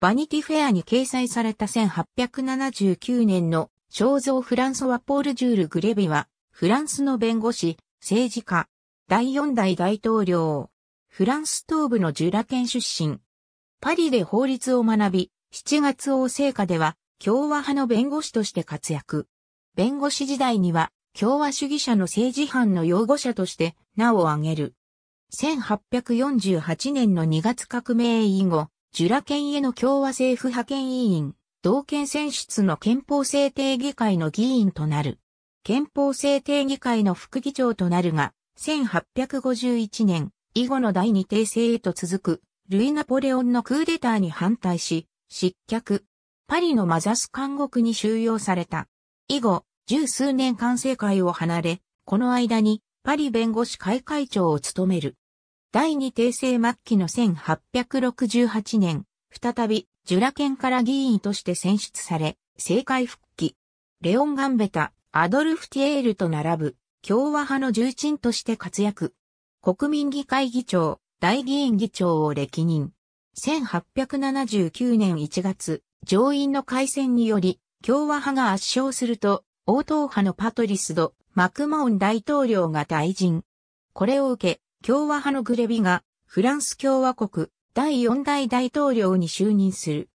バニティフェアに掲載された1879年の肖像フランソワ・ポール・ジュール・グレビは、フランスの弁護士、政治家、第四代大統領、フランス東部のジュラ県出身。パリで法律を学び、7月王政下では共和派の弁護士として活躍。弁護士時代には共和主義者の政治犯の擁護者として名を挙げる。1848年の2月革命以後、ジュラ県への共和政府派遣委員、同県選出の憲法制定議会の議員となる。憲法制定議会の副議長となるが、1851年以後の第二帝政へと続く、ルイ・ナポレオンのクーデターに反対し、失脚。パリのマザス監獄に収容された。以後、十数年完成会を離れ、この間にパリ弁護士会会長を務める。第二帝政末期の1868年、再び、ジュラ県から議員として選出され、政界復帰。レオン・ガンベタ、アドルフ・ティエールと並ぶ、共和派の重鎮として活躍。国民議会議長、大議員議長を歴任。1879年1月、上院の改選により、共和派が圧勝すると、応答派のパトリスド、マクモン大統領が退陣。これを受け、共和派のグレビが、フランス共和国第四代大統領に就任する。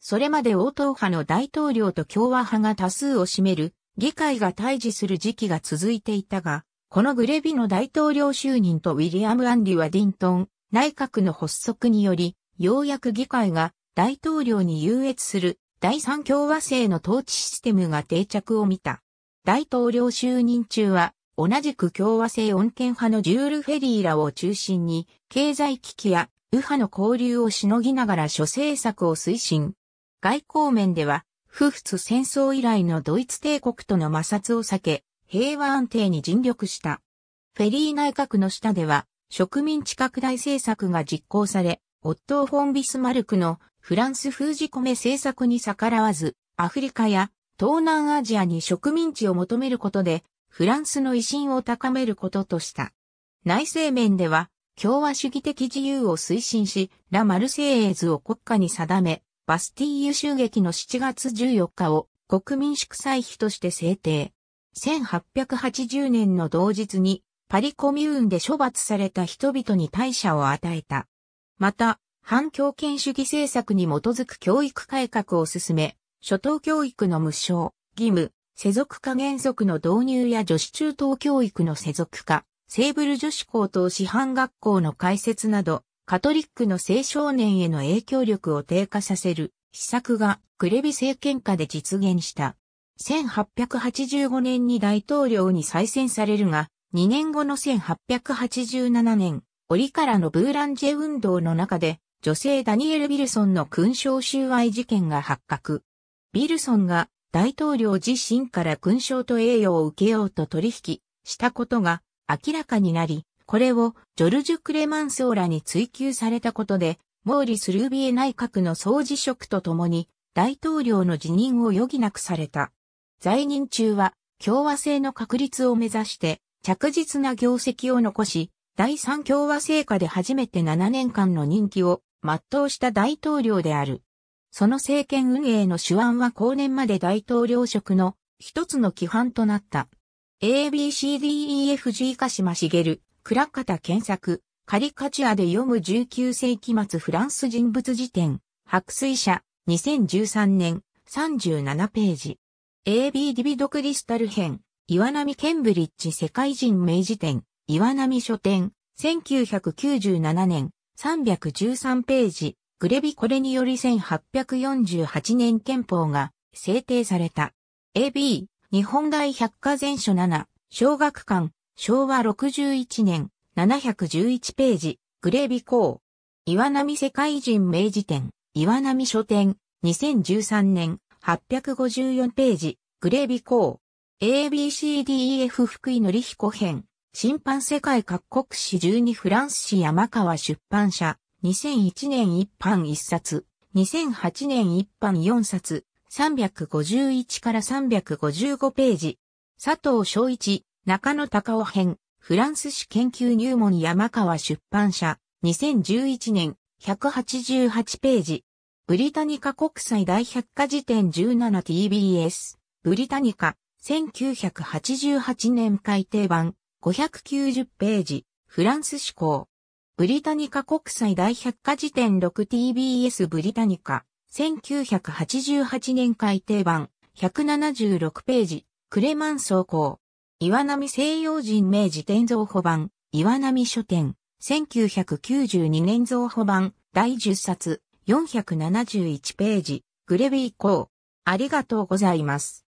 それまで応答派の大統領と共和派が多数を占める議会が対峙する時期が続いていたが、このグレビの大統領就任とウィリアム・アンリワ・ディントン内閣の発足により、ようやく議会が大統領に優越する第三共和制の統治システムが定着を見た。大統領就任中は同じく共和制穏健派のジュール・フェリーらを中心に、経済危機や右派の交流をしのぎながら諸政策を推進。外交面では、不仏戦争以来のドイツ帝国との摩擦を避け、平和安定に尽力した。フェリー内閣の下では、植民地拡大政策が実行され、オットー・フォン・ビスマルクのフランス封じ込め政策に逆らわず、アフリカや東南アジアに植民地を求めることで、フランスの威信を高めることとした。内政面では、共和主義的自由を推進し、ラ・マルセイエーズを国家に定め、バスティーユ襲撃の7月14日を国民祝祭日として制定。1880年の同日にパリコミューンで処罰された人々に大謝を与えた。また、反強権主義政策に基づく教育改革を進め、初等教育の無償、義務、世俗化原則の導入や女子中等教育の世俗化、セーブル女子高等師範学校の開設など、カトリックの青少年への影響力を低下させる施策がクレビ政権下で実現した。1885年に大統領に再選されるが、2年後の1887年、折からのブーランジェ運動の中で、女性ダニエル・ビルソンの勲章収賄事件が発覚。ビルソンが大統領自身から勲章と栄誉を受けようと取引したことが明らかになり、これをジョルジュ・クレマンソーラに追及されたことで、モーリス・ルービエ内閣の総辞職とともに大統領の辞任を余儀なくされた。在任中は共和制の確立を目指して着実な業績を残し、第三共和制下で初めて7年間の任期を全うした大統領である。その政権運営の手腕は後年まで大統領職の一つの規範となった。ABCDEFG 鹿島茂、倉方検索、カリカチュアで読む19世紀末フランス人物辞典、白水社、2013年、37ページ。AB ディビドクリスタル編、岩波ケンブリッジ世界人名辞典、岩波書店、1997年、313ページ。グレビこれにより1848年憲法が制定された。AB、日本大百科全書7、小学館、昭和61年、711ページ、グレビ校。岩波世界人明治展、岩波書店、2013年、854ページ、グレビ校。ABCDEF 福井則彦編、審判世界各国史12フランス史山川出版社、2001年一般一冊、2008年一般四冊、351から355ページ。佐藤昭一、中野隆夫編、フランス史研究入門山川出版社、2011年、188ページ。ブリタニカ国際大百科事典 17TBS、ブリタニカ、1988年改訂版、590ページ、フランス志向。ブリタニカ国際大百科事典 6TBS ブリタニカ、1988年改訂版、176ページ、クレマン走行。岩波西洋人明治典蔵補版、岩波書店、1992年蔵補版、第10冊、471ページ、グレビー校。ありがとうございます。